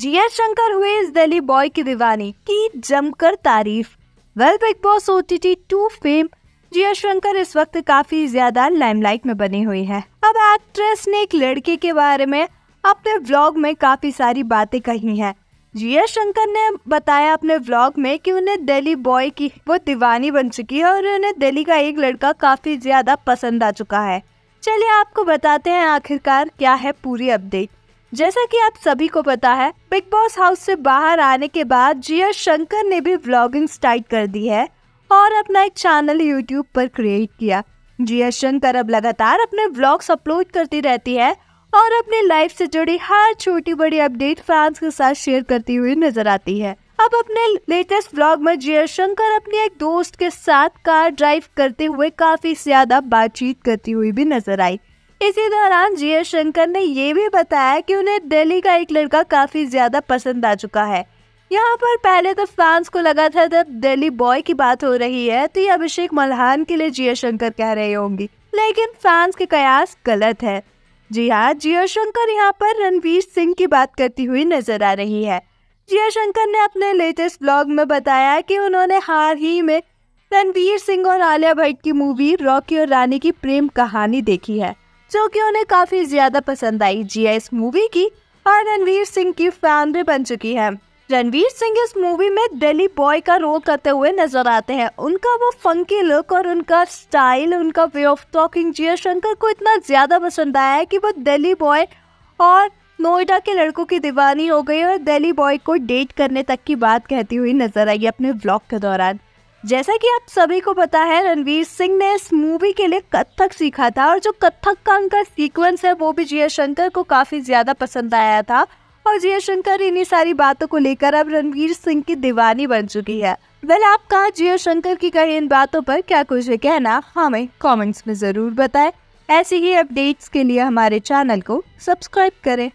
जिया शंकर हुए इस दिल्ली बॉय की दीवानी की जमकर तारीफ well Bigg Boss O T T two fame Jiya Shankar इस वक्त काफी ज्यादा लाइमलाइट में बनी हुई है अब एक्ट्रेस ने एक लड़के के बारे में अपने व्लॉग में काफी सारी बातें कही हैं जिया शंकर ने बताया अपने व्लॉग में कि उन्हें दिल्ली बॉय की वो दीवानी बन चुकी है और उन्हें दिल्ली का एक लड़का काफी ज्यादा पसंद आ चुका है चलिए आपको बताते हैं आखिरकार क्या है पूरी अपडेट जैसा कि आप सभी को पता है बिग बॉस हाउस से बाहर आने के बाद जिया शंकर ने भी व्लॉगिंग स्टार्ट कर दी है और अपना एक चैनल यूट्यूब पर क्रिएट किया जिया शंकर अब लगातार अपने व्लॉग्स अपलोड करती रहती है और अपनी लाइफ से जुड़ी हर छोटी बड़ी अपडेट फैंस के साथ शेयर करती हुई नजर आती है अब अपने लेटेस्ट व्लॉग में जिया शंकर अपने एक दोस्त के साथ कार ड्राइव करते हुए काफी ज्यादा बातचीत करती हुई भी नजर आई इसी दौरान जिय शंकर ने यह भी बताया कि उन्हें दिल्ली का एक लड़का काफ़ी ज़्यादा पसंद आ चुका है यहाँ पर पहले तो फैंस को लगा था जब दिल्ली बॉय की बात हो रही है तो ये अभिषेक मल्हान के लिए जिया शंकर कह रहे होंगी लेकिन फैंस के कयास गलत है जी हाँ जिया शंकर यहाँ पर रणवीर सिंह की बात करती हुई नजर आ रही है जिया शंकर ने अपने लेटेस्ट ब्लॉग में बताया कि उन्होंने हाल ही में रणवीर सिंह और आलिया भट्ट की मूवी रॉकी और रानी की प्रेम कहानी देखी है जो कि उन्हें काफ़ी ज़्यादा पसंद आई जिया इस मूवी की और रणवीर सिंह की फैन भी बन चुकी है रणवीर सिंह इस मूवी में दिल्ली बॉय का रोल करते हुए नजर आते हैं उनका वो फंकी लुक और उनका स्टाइल उनका way of talking Jiya Shankar को इतना ज़्यादा पसंद आया है कि वो दिल्ली बॉय और नोएडा के लड़कों की दीवानी हो गई और दिल्ली बॉय को डेट करने तक की बात कहती हुई नजर आई अपने ब्लॉग के दौरान जैसा कि आप सभी को पता है रणवीर सिंह ने इस मूवी के लिए कथक सीखा था और जो कथक का उनका सीक्वेंस है वो भी जिया शंकर को काफ़ी ज़्यादा पसंद आया था और जिया शंकर इन्हीं सारी बातों को लेकर अब रणवीर सिंह की दीवानी बन चुकी है वेल कहा जिया शंकर की कही इन बातों पर क्या कुछ है कहना हमें कॉमेंट्स में ज़रूर बताए ऐसी ही अपडेट्स के लिए हमारे चैनल को सब्सक्राइब करें